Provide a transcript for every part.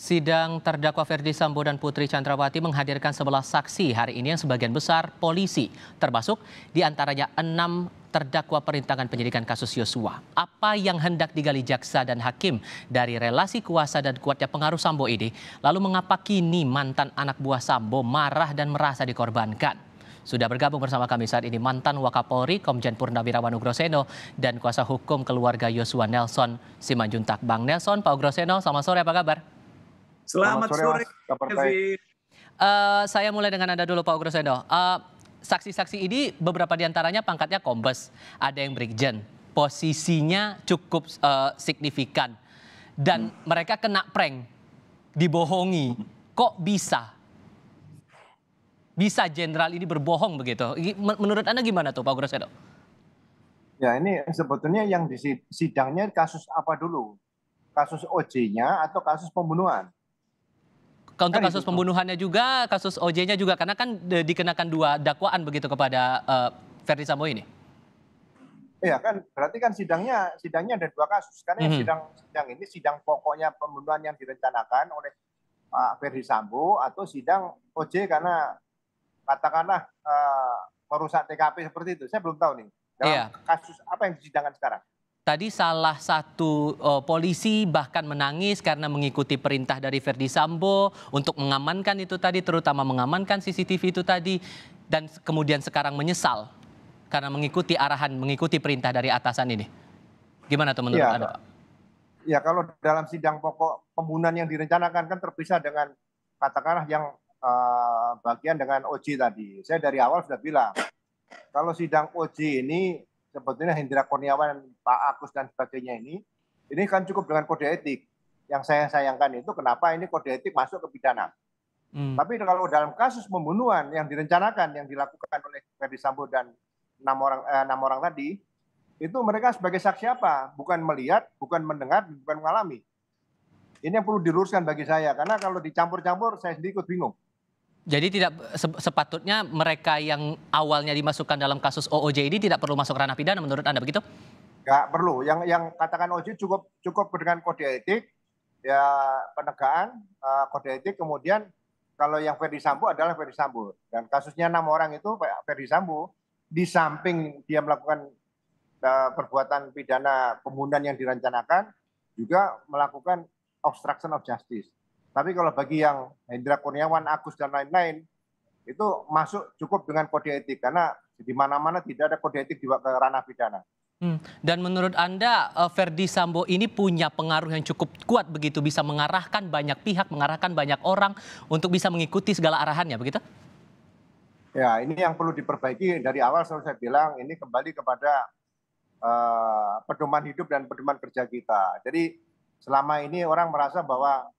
Sidang terdakwa Ferdi Sambo dan Putri Chandrawati menghadirkan sebelah saksi hari ini yang sebagian besar polisi, termasuk diantaranya enam terdakwa perintangan penyidikan kasus Yosua. Apa yang hendak digali jaksa dan hakim dari relasi kuasa dan kuatnya pengaruh Sambo ini? Lalu mengapa kini mantan anak buah Sambo marah dan merasa dikorbankan? Sudah bergabung bersama kami saat ini mantan Wakapolri Komjen Purnawirawan Ugroseno dan kuasa hukum keluarga Yosua Nelson Simanjuntak. Bang Nelson, Pak Ugroseno, selamat sore, apa kabar? Selamat, Selamat sore, sore Uh, saya mulai dengan Anda dulu Pak Ugrosendo. Uh, eh, saksi-saksi ini beberapa diantaranya pangkatnya kombes, ada yang brigjen. Posisinya cukup uh, signifikan. Dan hmm. mereka kena prank, dibohongi. Kok bisa? Bisa jenderal ini berbohong begitu? Menurut Anda gimana tuh Pak Ugrosendo? Ya ini sebetulnya yang disidangnya kasus apa dulu? Kasus OJ-nya atau kasus pembunuhan? untuk kan kasus pembunuhannya juga, kasus OJ-nya juga karena kan dikenakan dua dakwaan begitu kepada uh, eh, Ferdi Sambo ini. Iya kan, berarti kan sidangnya sidangnya ada dua kasus. Karena -hmm. sidang sidang ini sidang pokoknya pembunuhan yang direncanakan oleh Pak eh, Ferdi Sambo atau sidang OJ karena katakanlah uh, merusak TKP seperti itu. Saya belum tahu nih dalam iya. kasus apa yang disidangkan sekarang. Tadi salah satu uh, polisi bahkan menangis karena mengikuti perintah dari Verdi Sambo untuk mengamankan itu tadi, terutama mengamankan CCTV itu tadi, dan kemudian sekarang menyesal karena mengikuti arahan, mengikuti perintah dari atasan ini. Gimana tuh menurut ya, Anda, Pak? Ya kalau dalam sidang pokok pembunuhan yang direncanakan kan terpisah dengan katakanlah yang uh, bagian dengan OJ tadi. Saya dari awal sudah bilang kalau sidang OJ ini sebetulnya Hendra Kurniawan, Pak Agus dan sebagainya ini, ini kan cukup dengan kode etik. Yang saya sayangkan itu kenapa ini kode etik masuk ke pidana. Hmm. Tapi kalau dalam kasus pembunuhan yang direncanakan, yang dilakukan oleh Ferdi Sambo dan enam orang eh, enam orang tadi, itu mereka sebagai saksi apa? Bukan melihat, bukan mendengar, bukan mengalami. Ini yang perlu diluruskan bagi saya karena kalau dicampur-campur saya sendiri ikut bingung. Jadi tidak sepatutnya mereka yang awalnya dimasukkan dalam kasus OOJ ini tidak perlu masuk ranah pidana menurut Anda begitu? Enggak perlu. Yang yang katakan OJ cukup cukup dengan kode etik ya penegaan uh, eh, kode etik kemudian kalau yang Ferdi Sambo adalah Ferdi Sambo dan kasusnya enam orang itu Ferdi Sambo di samping dia melakukan uh, perbuatan pidana pembunuhan yang direncanakan juga melakukan obstruction of justice tapi kalau bagi yang Hendra Kurniawan, Agus dan lain-lain itu masuk cukup dengan kode etik karena di mana-mana tidak ada kode etik di ranah pidana. Hmm. Dan menurut Anda, Verdi eh, Sambo ini punya pengaruh yang cukup kuat begitu, bisa mengarahkan banyak pihak, mengarahkan banyak orang untuk bisa mengikuti segala arahannya, begitu? Ya, ini yang perlu diperbaiki dari awal selalu saya bilang, ini kembali kepada uh, pedoman hidup dan pedoman kerja kita. Jadi selama ini orang merasa bahwa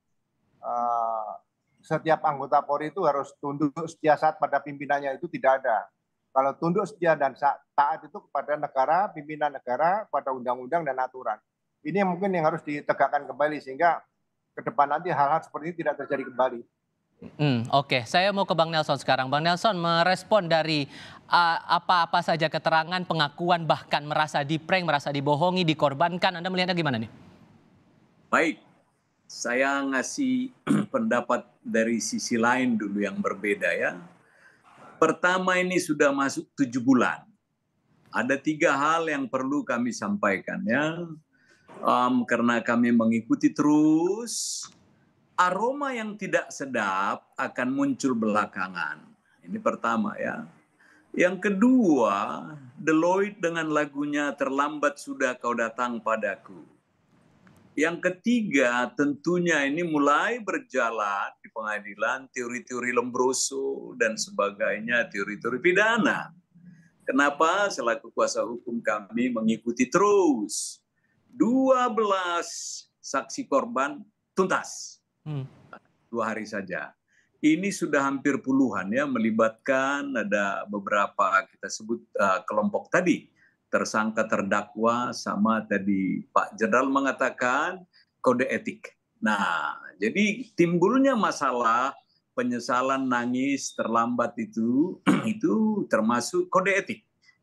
setiap anggota Polri itu harus tunduk setia saat pada pimpinannya itu tidak ada. Kalau tunduk setia dan taat itu kepada negara, pimpinan negara, pada undang-undang dan aturan. Ini yang mungkin yang harus ditegakkan kembali sehingga ke depan nanti hal-hal seperti ini tidak terjadi kembali. Hmm, Oke, okay. saya mau ke Bang Nelson sekarang. Bang Nelson merespon dari apa-apa uh, saja keterangan, pengakuan, bahkan merasa diprank, merasa dibohongi, dikorbankan. Anda melihatnya gimana nih? Baik, saya ngasih pendapat dari sisi lain dulu yang berbeda ya. Pertama ini sudah masuk tujuh bulan. Ada tiga hal yang perlu kami sampaikan ya. Um, karena kami mengikuti terus, aroma yang tidak sedap akan muncul belakangan. Ini pertama ya. Yang kedua, Deloitte dengan lagunya Terlambat Sudah Kau Datang Padaku yang ketiga, tentunya ini mulai berjalan di pengadilan teori-teori Lombroso dan sebagainya, teori-teori pidana. Kenapa selaku kuasa hukum kami mengikuti terus 12 saksi korban tuntas. Hmm. Dua hari saja. Ini sudah hampir puluhan ya melibatkan ada beberapa kita sebut uh, kelompok tadi tersangka terdakwa sama tadi Pak Jenderal mengatakan kode etik. Nah, jadi timbulnya masalah penyesalan nangis terlambat itu itu termasuk kode etik.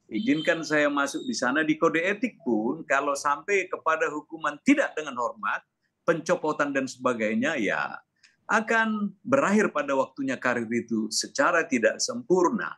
Izinkan saya masuk di sana di kode etik pun kalau sampai kepada hukuman tidak dengan hormat, pencopotan dan sebagainya ya akan berakhir pada waktunya karir itu secara tidak sempurna.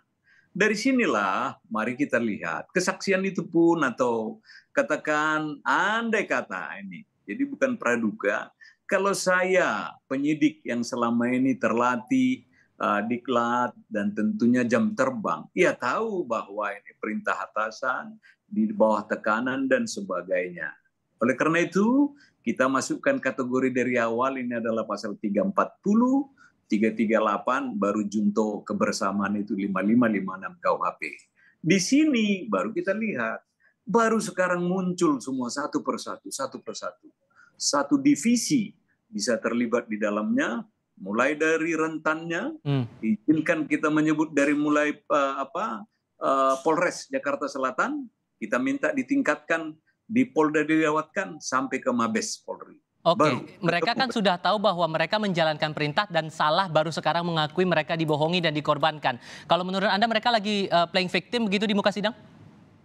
Dari sinilah mari kita lihat kesaksian itu pun atau katakan andai kata ini. Jadi bukan praduga. Kalau saya penyidik yang selama ini terlatih, uh, diklat dan tentunya jam terbang, ia tahu bahwa ini perintah atasan di bawah tekanan dan sebagainya. Oleh karena itu, kita masukkan kategori dari awal ini adalah pasal 340 338 baru junto kebersamaan itu 5556 KUHP. Di sini baru kita lihat baru sekarang muncul semua satu persatu, satu persatu. Satu divisi bisa terlibat di dalamnya, mulai dari rentannya, hmm. izinkan kita menyebut dari mulai uh, apa uh, Polres Jakarta Selatan, kita minta ditingkatkan di Polda dilewatkan sampai ke Mabes Polri. Oke, okay. mereka kan sudah tahu bahwa mereka menjalankan perintah dan salah baru sekarang mengakui mereka dibohongi dan dikorbankan. Kalau menurut Anda mereka lagi uh, playing victim begitu di muka sidang?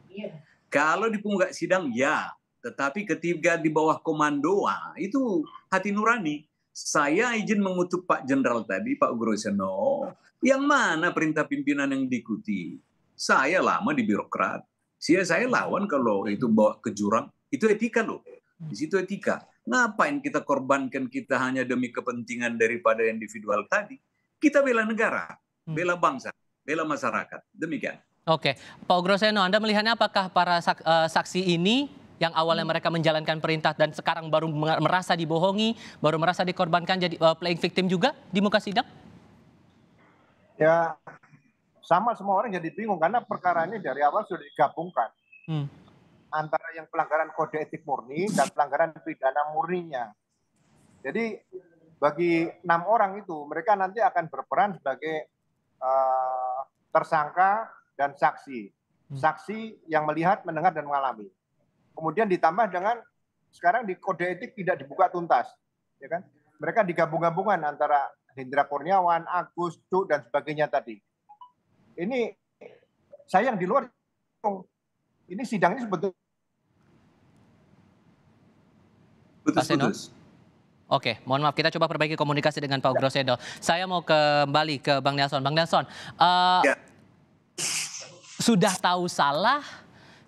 Iya. Kalau di muka sidang ya, tetapi ketika di bawah komando itu hati nurani. Saya izin mengutuk Pak Jenderal tadi, Pak Groseno, yang mana perintah pimpinan yang diikuti? Saya lama di birokrat. Saya saya lawan kalau itu bawa ke jurang. Itu etika loh di situ etika. Ngapain kita korbankan kita hanya demi kepentingan daripada individual tadi? Kita bela negara, hmm. bela bangsa, bela masyarakat. Demikian. Oke, Pak Groseno, Anda melihatnya apakah para eh, saksi ini yang awalnya hmm. mereka menjalankan perintah dan sekarang baru merasa dibohongi, baru merasa dikorbankan jadi eh, playing victim juga di muka sidang? Ya, sama semua orang jadi bingung karena perkara ini dari awal sudah digabungkan. Hmm antara yang pelanggaran kode etik murni dan pelanggaran pidana murninya. Jadi bagi enam orang itu mereka nanti akan berperan sebagai uh, tersangka dan saksi, hmm. saksi yang melihat, mendengar dan mengalami. Kemudian ditambah dengan sekarang di kode etik tidak dibuka tuntas, ya kan? Mereka digabung-gabungan antara Hendra Kurniawan, Agus, Cuk, dan sebagainya tadi. Ini sayang di luar ini sidang ini sebetulnya Putus, Pak putus. Oke, mohon maaf kita coba perbaiki komunikasi dengan Pak ya. Ugro Saya mau kembali ke Bang Nelson. Bang Nelson, uh, ya. sudah tahu salah,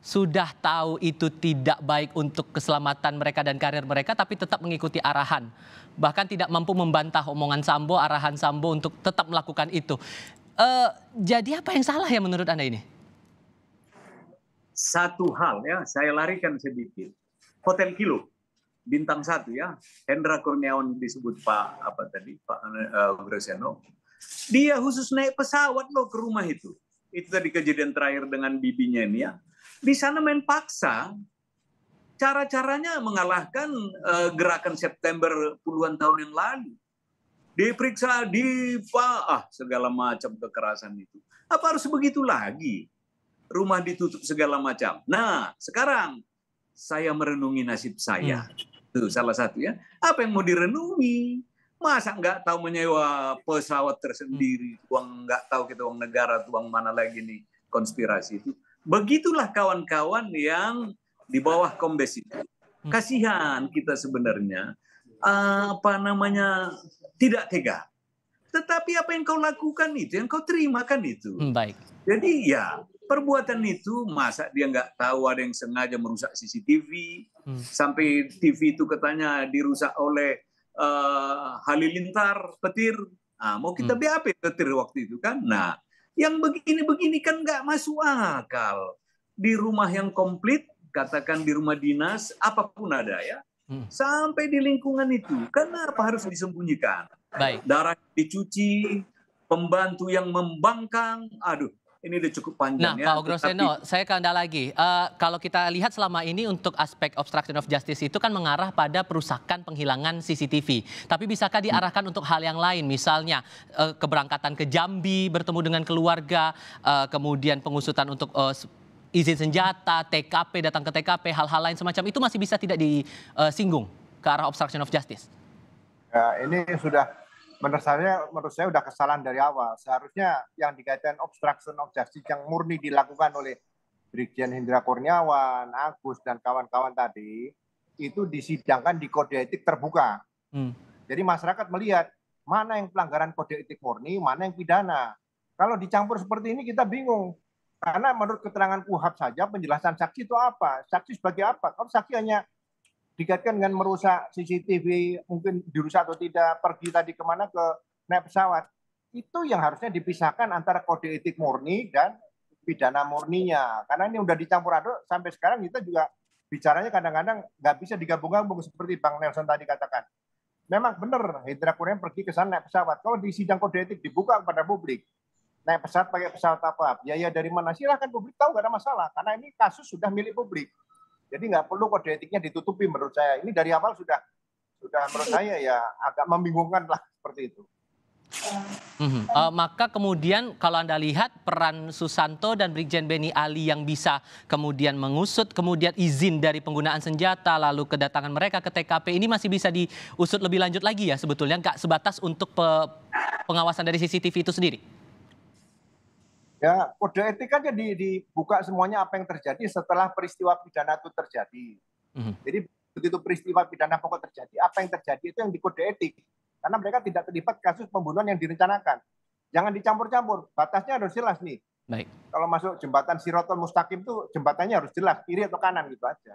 sudah tahu itu tidak baik untuk keselamatan mereka dan karir mereka, tapi tetap mengikuti arahan. Bahkan tidak mampu membantah omongan Sambo, arahan Sambo untuk tetap melakukan itu. Uh, jadi apa yang salah ya menurut Anda ini? Satu hal ya, saya larikan sedikit. Hotel Kilo bintang satu ya Hendra Kurniawan disebut Pak apa tadi Pak uh, Grosiano dia khusus naik pesawat loh ke rumah itu itu tadi kejadian terakhir dengan bibinya ini ya di sana main paksa cara-caranya mengalahkan uh, gerakan September puluhan tahun yang lalu diperiksa di ah segala macam kekerasan itu apa harus begitu lagi rumah ditutup segala macam nah sekarang saya merenungi nasib saya. Hmm. Itu salah satu ya. Apa yang mau direnungi? Masa nggak tahu menyewa pesawat tersendiri, hmm. uang nggak tahu kita uang negara, uang mana lagi nih konspirasi itu. Begitulah kawan-kawan yang di bawah kombes itu. Hmm. Kasihan kita sebenarnya apa namanya tidak tega. Tetapi apa yang kau lakukan itu, yang kau terima kan itu. Hmm, baik. Jadi ya perbuatan itu masa dia nggak tahu ada yang sengaja merusak CCTV, Hmm. sampai TV itu katanya dirusak oleh uh, Halilintar petir nah, mau kita hmm. BAP petir waktu itu kan nah yang begini-begini kan nggak masuk akal di rumah yang komplit katakan di rumah dinas apapun ada ya hmm. sampai di lingkungan itu kenapa harus disembunyikan Baik. darah dicuci pembantu yang membangkang aduh ini sudah cukup panjang nah, ya. Pak Ogroseno, tapi... saya ke Anda lagi. Uh, kalau kita lihat selama ini untuk aspek obstruction of justice itu kan mengarah pada perusakan penghilangan CCTV. Tapi bisakah diarahkan hmm. untuk hal yang lain? Misalnya uh, keberangkatan ke Jambi, bertemu dengan keluarga, uh, kemudian pengusutan untuk uh, izin senjata, TKP, datang ke TKP, hal-hal lain semacam itu masih bisa tidak disinggung ke arah obstruction of justice? Ya, ini sudah menurut saya menurut saya udah kesalahan dari awal. Seharusnya yang dikaitkan obstruction of justice yang murni dilakukan oleh Brigjen Hendra Kurniawan, Agus dan kawan-kawan tadi itu disidangkan di kode etik terbuka. Hmm. Jadi masyarakat melihat mana yang pelanggaran kode etik murni, mana yang pidana. Kalau dicampur seperti ini kita bingung. Karena menurut keterangan kuhab saja penjelasan saksi itu apa? Saksi sebagai apa? Kalau saksi hanya dikaitkan dengan merusak CCTV mungkin dirusak atau tidak pergi tadi kemana ke naik pesawat itu yang harusnya dipisahkan antara kode etik murni dan pidana murninya karena ini udah dicampur aduk sampai sekarang kita juga bicaranya kadang-kadang nggak bisa digabung-gabung seperti Bang Nelson tadi katakan memang benar Hendra Kurniawan pergi ke sana naik pesawat kalau di sidang kode etik dibuka kepada publik naik pesawat pakai pesawat apa biaya dari mana silahkan publik tahu nggak ada masalah karena ini kasus sudah milik publik jadi nggak perlu kode etiknya ditutupi menurut saya. Ini dari awal sudah sudah menurut saya ya agak membingungkan lah seperti itu. Mm -hmm. uh, maka kemudian kalau Anda lihat peran Susanto dan Brigjen Beni Ali yang bisa kemudian mengusut, kemudian izin dari penggunaan senjata, lalu kedatangan mereka ke TKP ini masih bisa diusut lebih lanjut lagi ya sebetulnya, nggak sebatas untuk pe pengawasan dari CCTV itu sendiri? Ya, kode etik kan jadi dibuka semuanya apa yang terjadi setelah peristiwa pidana itu terjadi. Mm-hmm. Jadi begitu peristiwa pidana pokok terjadi, apa yang terjadi itu yang di kode etik. Karena mereka tidak terlibat kasus pembunuhan yang direncanakan. Jangan dicampur-campur, batasnya harus jelas nih. Baik. Kalau masuk jembatan Sirotol Mustaqim itu jembatannya harus jelas kiri atau kanan gitu aja.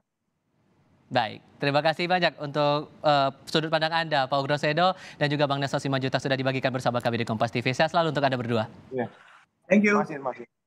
Baik, terima kasih banyak untuk uh, sudut pandang Anda, Pak Ugrosedo dan juga Bang Naso Simanjuta sudah dibagikan bersama kami di Kompas TV. Saya selalu untuk Anda berdua. Ya. Thank you. Martin, Martin.